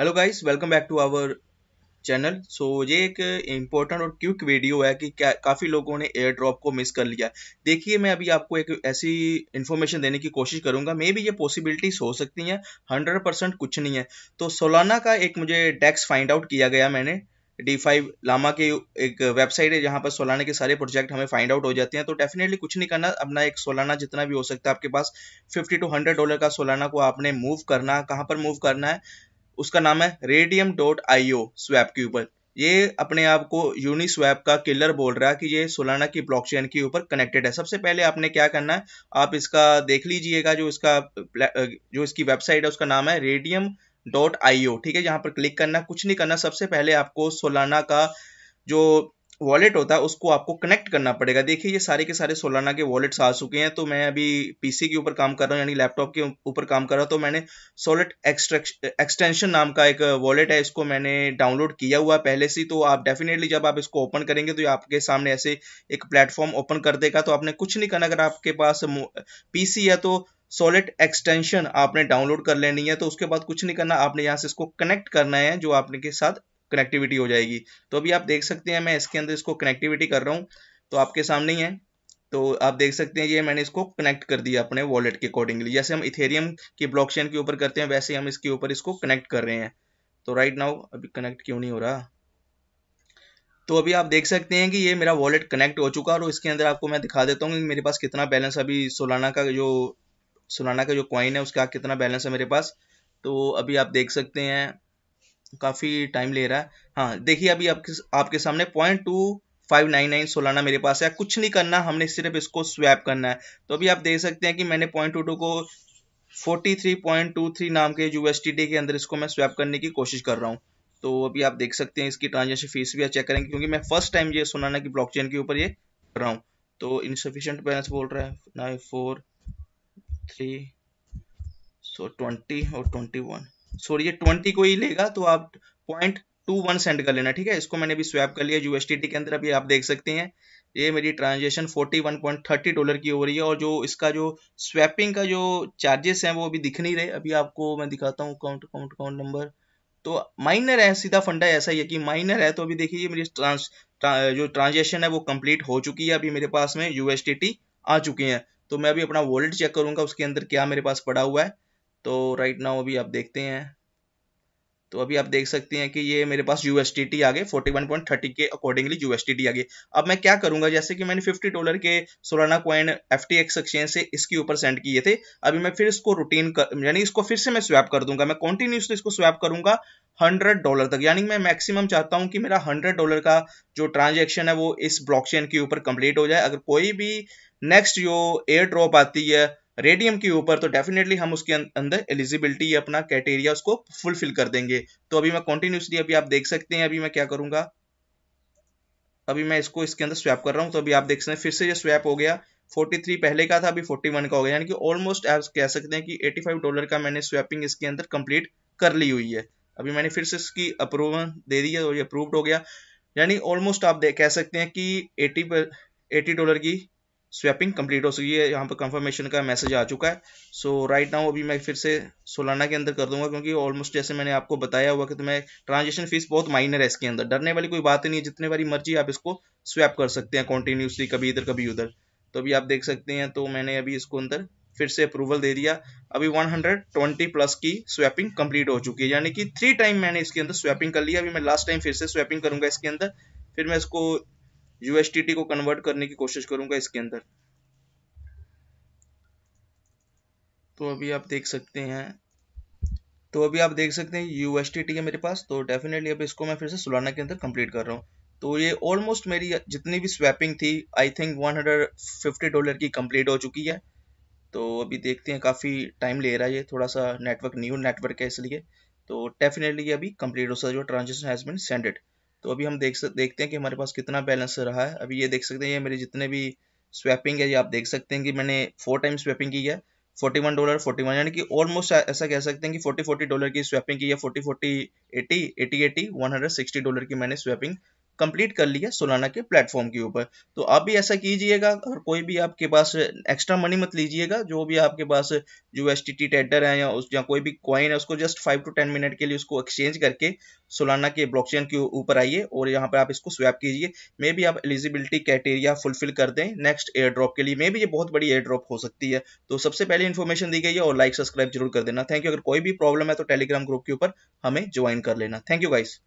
hello guys welcome back to our channel so ये एक important और क्विक वीडियो है कि क्या काफ़ी लोगों ने एयर ड्रॉप को मिस कर लिया देखिए मैं अभी आपको एक ऐसी इन्फॉर्मेशन देने की कोशिश करूंगा मे भी ये पॉसिबिलिटीज हो सकती हैं हंड्रेड परसेंट कुछ नहीं है तो सोलाना का एक मुझे डेक्स फाइंड आउट किया गया मैंने डी फाइव लामा की एक वेबसाइट है जहाँ पर सोलाना के सारे प्रोजेक्ट हमें फाइंड आउट हो जाते हैं तो डेफिनेटली कुछ नहीं करना अपना एक सोलाना जितना भी हो सकता है आपके पास फिफ्टी टू हंड्रेड डॉलर का सोलाना को आपने मूव करना कहाँ पर मूव करना है उसका नाम है रेडियम डॉट आईओ स्वैप के ऊपर ये अपने आप को यूनिस्वैप का किलर बोल रहा है कि ये सोलाना की ब्लॉकचेन के ऊपर कनेक्टेड है सबसे पहले आपने क्या करना है आप इसका देख लीजिएगा जो इसका जो इसकी वेबसाइट है उसका नाम है रेडियम डॉट आईओ ठीक है यहाँ पर क्लिक करना कुछ नहीं करना सबसे पहले आपको सोलाना का जो वॉलेट होता है उसको आपको कनेक्ट करना पड़ेगा देखिए ये सारे के सारे सोलाना के वॉलेट्स आ चुके हैं तो मैं अभी पीसी के ऊपर काम कर रहा हूँ यानी लैपटॉप के ऊपर काम कर रहा हूँ तो मैंने सोलेट एक्सटेंशन नाम का एक वॉलेट है इसको मैंने डाउनलोड किया हुआ पहले से तो आप डेफिनेटली जब आप इसको ओपन करेंगे तो ये आपके सामने ऐसे एक प्लेटफॉर्म ओपन कर देगा तो आपने कुछ नहीं करना अगर आपके पास पीसी है तो सॉलिड एक्सटेंशन आपने डाउनलोड कर लेनी है तो उसके बाद कुछ नहीं करना आपने यहाँ से इसको कनेक्ट करना है जो आपने के साथ कनेक्टिविटी हो जाएगी तो अभी आप देख सकते हैं मैं इसके अंदर इसको कनेक्टिविटी कर रहा हूँ तो आपके सामने ही है तो आप देख सकते हैं ये मैंने इसको कनेक्ट कर दिया अपने वॉलेट के अकॉर्डिंगली जैसे हम इथेरियम की ब्लॉकचेन के ऊपर करते हैं वैसे हम इसके ऊपर इसको कनेक्ट कर रहे हैं तो राइट नाउ अभी कनेक्ट क्यों नहीं हो रहा तो अभी आप देख सकते हैं कि ये मेरा वॉलेट कनेक्ट हो चुका है और इसके अंदर आपको मैं दिखा देता हूँ कि मेरे पास कितना बैलेंस अभी सोलाना का जो सोलाना का जो कॉइन है उसका कितना बैलेंस है मेरे पास तो अभी आप देख सकते हैं काफ़ी टाइम ले रहा है हाँ देखिए अभी आपके आपके सामने point two five nine nine Solana मेरे पास है कुछ नहीं करना हमने सिर्फ इसको स्वैप करना है तो अभी आप देख सकते हैं कि मैंने पॉइंट टू टू को forty three point two three नाम के यूएसटीडी के अंदर इसको मैं स्वैप करने की कोशिश कर रहा हूँ तो अभी आप देख सकते हैं इसकी ट्रांजेक्शन फीस भी चेक करेंगे क्योंकि मैं फर्स्ट टाइम ये सोलाना की ब्लॉक के ऊपर ये कर रहा हूँ तो इनसफिशेंट बैलेंस बोल रहा है nine four three so twenty और ट्वेंटी वन सॉरी ये ट्वेंटी को ही लेगा तो आप पॉइंट टू वन सेंट कर लेना ठीक है इसको मैंने अभी स्वैप कर लिया यूएसटीटी के अंदर अभी आप देख सकते हैं ये मेरी ट्रांजेक्शन 41.30 डॉलर की हो रही है और जो इसका जो स्वैपिंग का जो चार्जेस हैं वो अभी दिख नहीं रहे अभी आपको मैं दिखाता हूँ अकाउंट अकाउंट अकाउंट नंबर तो माइनर है सीधा फंडा ऐसा ही है कि माइनर है तो अभी देखिए मेरी ट्रांस ट्रा, जो ट्रांजेक्शन है वो कंप्लीट हो चुकी है अभी मेरे पास में यू आ चुकी हैं तो मैं अभी अपना वॉलेट चेक करूंगा उसके अंदर क्या मेरे पास पड़ा हुआ है तो राइट नाउ अभी आप देखते हैं तो अभी आप देख सकते हैं कि ये मेरे पास यू एस टी टी आ गए फोर्टी वन पॉइंट थर्टी के accordingly U S D T आ गए अब मैं क्या करूंगा जैसे कि मैंने फिफ्टी डॉलर के Solana coin F T X exchange से इसके ऊपर सेंड किए थे अभी मैं फिर इसको रूटीन यानी इसको फिर से मैं स्वैप कर दूंगा मैं कॉन्टिन्यूसली इसको स्वैप करूंगा हंड्रेड डॉलर तक यानी मैं मैक्सिमम चाहता हूँ कि मेरा हंड्रेड डॉलर का जो ट्रांजेक्शन है वो इस ब्लॉकचेन के ऊपर कंप्लीट हो जाए अगर कोई भी नेक्स्ट जो एयर ड्रॉप आती है रेडियम के ऊपर तो डेफिनेटली हम उसके अं-, अंदर एलिजिबिलिटी अपना क्राइटेरिया उसको फुलफिल कर देंगे तो अभी मैं कॉन्टिन्यूसली अभी आप देख सकते हैं अभी मैं क्या करूंगा अभी मैं इसको इसके अंदर स्वैप कर रहा हूं तो अभी आप देख सकते हैं फिर से ये स्वैप हो गया 43 पहले का था अभी 41 का हो गया यानी कि ऑलमोस्ट आप कह सकते हैं कि 85 डॉलर का मैंने स्वैपिंग इसके अंदर कंप्लीट कर ली हुई है अभी मैंने फिर से इसकी अप्रूवल दे दी है और ये अप्रूव्ड हो गया यानी ऑलमोस्ट आप कह सकते हैं कि एटी एटी डॉलर की स्वैपिंग कंप्लीट हो सकी है यहाँ पर कंफर्मेशन का मैसेज आ चुका है सो राइट नाउ अभी मैं फिर से सोलाना के अंदर कर दूंगा क्योंकि ऑलमोस्ट जैसे मैंने आपको बताया हुआ कि तो मैं ट्रांजेक्शन फीस बहुत माइनर है इसके अंदर डरने वाली कोई बात नहीं है जितने बारी मर्जी आप इसको स्वैप कर सकते हैं कॉन्टिन्यूसली कभी इधर कभी उधर तो अभी आप देख सकते हैं तो मैंने अभी इसको अंदर फिर से अप्रूवल दे दिया अभी 120 प्लस की स्वैपिंग कंप्लीट हो चुकी है यानी कि थ्री टाइम मैंने इसके अंदर स्वैपिंग कर लिया अभी मैं लास्ट टाइम फिर से स्वैपिंग करूंगा इसके अंदर फिर मैं इसको यूएसटीटी को कन्वर्ट करने की कोशिश करूंगा इसके अंदर तो अभी आप देख सकते हैं तो अभी आप देख सकते हैं यूएसटीटी है मेरे पास तो डेफिनेटली अब इसको मैं फिर से सुलाना के अंदर कंप्लीट कर रहा हूँ तो ये ऑलमोस्ट मेरी जितनी भी स्वैपिंग थी आई थिंक 150 डॉलर की कंप्लीट हो चुकी है तो अभी देखते हैं काफ़ी टाइम ले रहा है ये थोड़ा सा नेटवर्क न्यू नेटवर्क है इसलिए तो डेफिनेटली अभी कंप्लीट हो सकता है जो ट्रांजेक्शन हैज़ बिन सेंडेड तो अभी हम देख सक देखते हैं कि हमारे पास कितना बैलेंस रहा है अभी ये देख सकते हैं ये मेरे जितने भी स्वैपिंग है ये आप देख सकते हैं कि मैंने फोर टाइम स्वैपिंग की है forty one dollar forty one यानी कि ऑलमोस्ट ऐसा कह सकते हैं कि फोर्टी फोर्टी डॉलर की स्वैपिंग की है forty forty eighty eighty eighty one hundred sixty dollar की मैंने स्वैपिंग कंप्लीट कर लिया सोलाना के प्लेटफॉर्म के ऊपर तो आप भी ऐसा कीजिएगा और कोई भी आपके पास एक्स्ट्रा मनी मत लीजिएगा जो भी आपके पास जो एस टी टी टेडर है या उस या कोई भी कॉइन है उसको just five to ten minute के लिए उसको एक्सचेंज करके सोलाना के ब्लॉकचेन के ऊपर आइए और यहाँ पर आप इसको स्वैप कीजिए मे भी आप एलिजिबिलिटी क्राइटेरिया फुलफिल कर दें नेक्स्ट एयर ड्रॉप के लिए मे भी ये बहुत बड़ी एयर ड्रॉप हो सकती है तो सबसे पहले इन्फॉर्मेशन दी गई है और लाइक सब्सक्राइब जरूर कर देना थैंक यू अगर कोई भी प्रॉब्लम है तो टेलीग्राम ग्रुप के ऊपर हमें ज्वाइन कर लेना थैंक यू गाइस